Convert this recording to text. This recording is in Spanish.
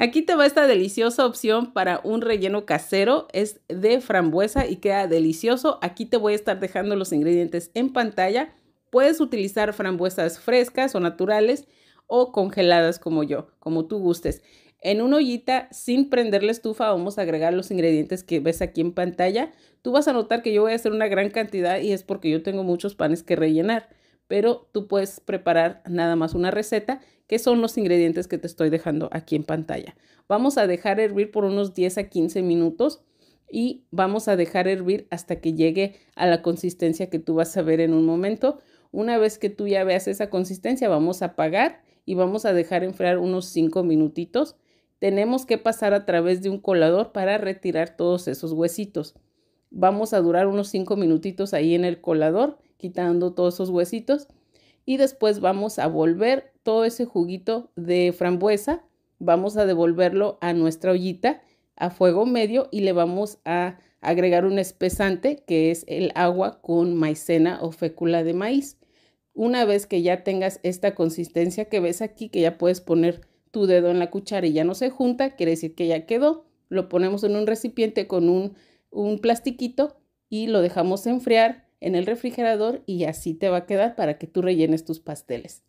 Aquí te va esta deliciosa opción para un relleno casero, es de frambuesa y queda delicioso. Aquí te voy a estar dejando los ingredientes en pantalla. Puedes utilizar frambuesas frescas o naturales o congeladas como yo, como tú gustes. En una ollita, sin prender la estufa, vamos a agregar los ingredientes que ves aquí en pantalla. Tú vas a notar que yo voy a hacer una gran cantidad y es porque yo tengo muchos panes que rellenar pero tú puedes preparar nada más una receta, que son los ingredientes que te estoy dejando aquí en pantalla. Vamos a dejar hervir por unos 10 a 15 minutos y vamos a dejar hervir hasta que llegue a la consistencia que tú vas a ver en un momento. Una vez que tú ya veas esa consistencia, vamos a apagar y vamos a dejar enfriar unos 5 minutitos. Tenemos que pasar a través de un colador para retirar todos esos huesitos. Vamos a durar unos 5 minutitos ahí en el colador quitando todos esos huesitos y después vamos a volver todo ese juguito de frambuesa, vamos a devolverlo a nuestra ollita a fuego medio y le vamos a agregar un espesante que es el agua con maicena o fécula de maíz. Una vez que ya tengas esta consistencia que ves aquí, que ya puedes poner tu dedo en la cuchara y ya no se junta, quiere decir que ya quedó. Lo ponemos en un recipiente con un, un plastiquito y lo dejamos enfriar en el refrigerador y así te va a quedar para que tú rellenes tus pasteles.